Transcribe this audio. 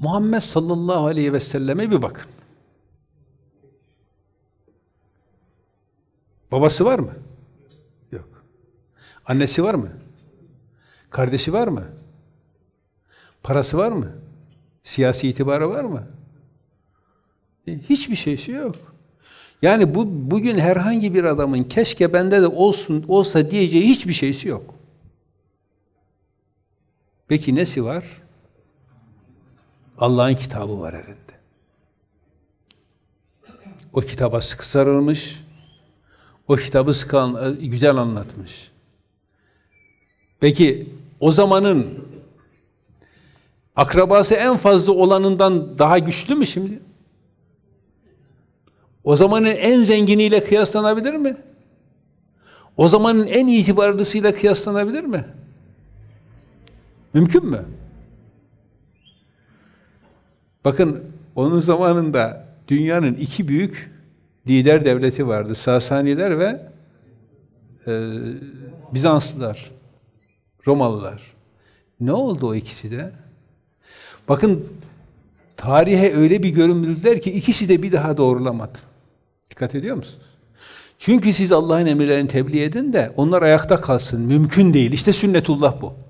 Muhammed sallallahu aleyhi ve selleme bir bakın. Babası var mı? Yok. Annesi var mı? Kardeşi var mı? Parası var mı? Siyasi itibarı var mı? E, hiçbir şeysi yok. Yani bu bugün herhangi bir adamın keşke bende de olsun olsa diyeceği hiçbir şeysi yok. Peki nesi var? Allah'ın kitabı var elinde. O kitaba sıkı sarılmış, o kitabı sıkı, e, güzel anlatmış. Peki o zamanın akrabası en fazla olanından daha güçlü mü şimdi? O zamanın en zenginiyle kıyaslanabilir mi? O zamanın en itibarlısıyla kıyaslanabilir mi? Mümkün mü? Bakın onun zamanında dünyanın iki büyük lider devleti vardı. Sasaniler ve e, Bizanslılar, Romalılar. Ne oldu o ikisi de? Bakın tarihe öyle bir göründüler ki ikisi de bir daha doğrulamadı. Dikkat ediyor musunuz? Çünkü siz Allah'ın emirlerini tebliğ edin de onlar ayakta kalsın. Mümkün değil. İşte sünnetullah bu.